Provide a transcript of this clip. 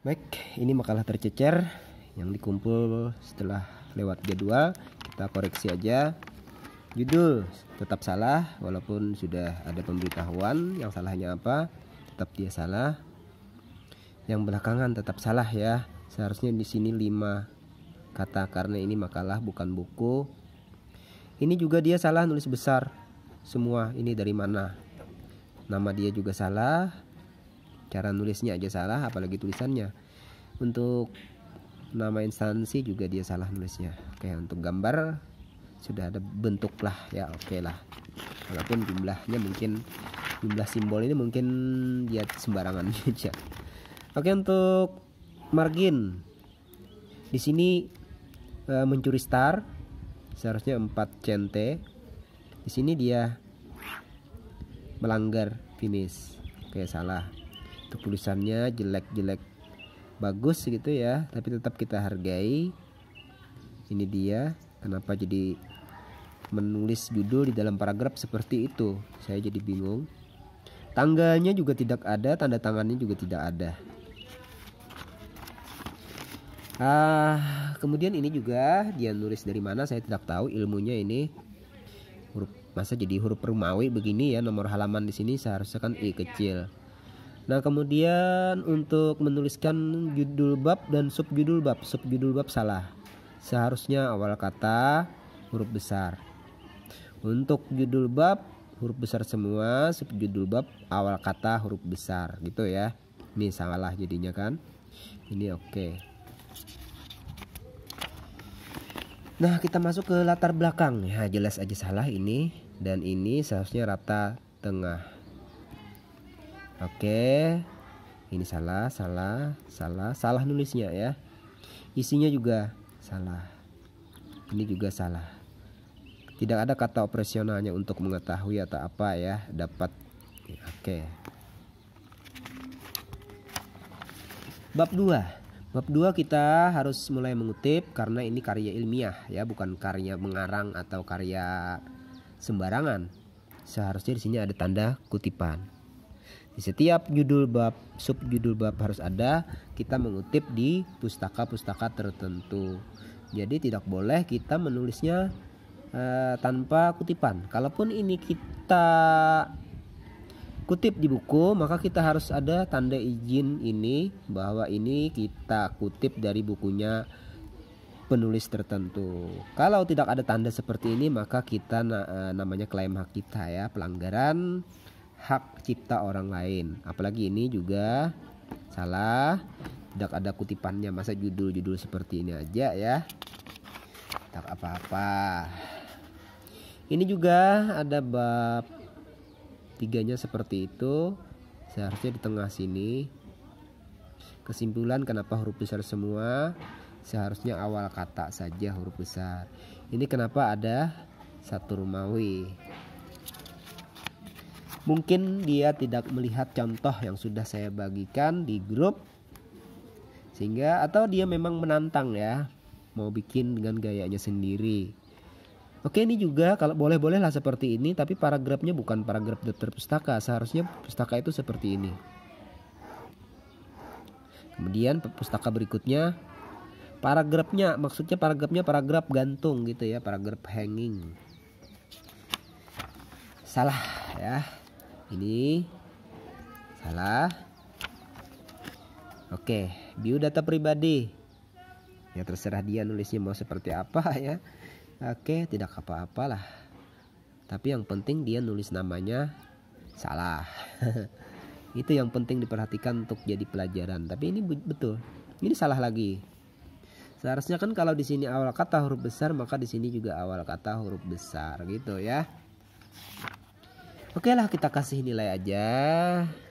Baik, ini makalah tercecer yang dikumpul setelah lewat G2. Kita koreksi aja. Judul tetap salah walaupun sudah ada pemberitahuan yang salahnya apa, tetap dia salah. Yang belakangan tetap salah ya. Seharusnya di sini 5 kata karena ini makalah bukan buku. Ini juga dia salah nulis besar. Semua ini dari mana? Nama dia juga salah, cara nulisnya aja salah apalagi tulisannya untuk nama instansi juga dia salah nulisnya oke untuk gambar sudah ada bentuk lah ya oke okay lah walaupun jumlahnya mungkin jumlah simbol ini mungkin dia sembarangan aja oke untuk margin di sini e, mencuri star seharusnya 4 cm di sini dia melanggar finish oke salah tulisannya jelek-jelek bagus gitu ya tapi tetap kita hargai ini dia kenapa jadi menulis judul di dalam paragraf seperti itu saya jadi bingung Tangganya juga tidak ada tanda tangannya juga tidak ada ah kemudian ini juga dia nulis dari mana saya tidak tahu ilmunya ini huruf masa jadi huruf rumawi begini ya nomor halaman di sini seharusnya kan i kecil Nah, kemudian untuk menuliskan judul bab dan subjudul bab. Subjudul bab salah. Seharusnya awal kata huruf besar. Untuk judul bab huruf besar semua, subjudul bab awal kata huruf besar gitu ya. Ini salah jadinya kan. Ini oke. Okay. Nah, kita masuk ke latar belakang. Ya, jelas aja salah ini dan ini seharusnya rata tengah. Oke. Ini salah, salah, salah, salah nulisnya ya. Isinya juga salah. Ini juga salah. Tidak ada kata operasionalnya untuk mengetahui atau apa ya, dapat. Oke. Bab 2. Bab 2 kita harus mulai mengutip karena ini karya ilmiah ya, bukan karya mengarang atau karya sembarangan. Seharusnya di sini ada tanda kutipan. Di setiap judul bab, subjudul bab harus ada kita mengutip di pustaka-pustaka tertentu. Jadi tidak boleh kita menulisnya uh, tanpa kutipan. Kalaupun ini kita kutip di buku, maka kita harus ada tanda izin ini bahwa ini kita kutip dari bukunya penulis tertentu. Kalau tidak ada tanda seperti ini, maka kita eh, namanya klaim hak kita ya, pelanggaran hak cipta orang lain. Apalagi ini juga salah. Tidak ada kutipannya masa judul-judul seperti ini aja ya. Tak apa-apa. Ini juga ada bab tiganya seperti itu. Seharusnya di tengah sini. Kesimpulan kenapa huruf besar semua seharusnya awal kata saja huruf besar. Ini kenapa ada satu rumawi Mungkin dia tidak melihat contoh yang sudah saya bagikan di grup sehingga atau dia memang menantang ya mau bikin dengan gayanya sendiri. Oke ini juga kalau boleh boleh lah seperti ini tapi paragrafnya bukan paragraf daftar pustaka seharusnya pustaka itu seperti ini. Kemudian pustaka berikutnya paragrafnya maksudnya paragrafnya paragraf gantung gitu ya paragraf hanging. Salah ya ini salah oke biodata pribadi ya terserah dia nulisnya mau seperti apa ya oke tidak apa-apalah tapi yang penting dia nulis namanya salah itu yang penting diperhatikan untuk jadi pelajaran tapi ini betul ini salah lagi Seharusnya kan kalau di sini awal kata huruf besar, maka di sini juga awal kata huruf besar gitu ya. Oke lah kita kasih nilai aja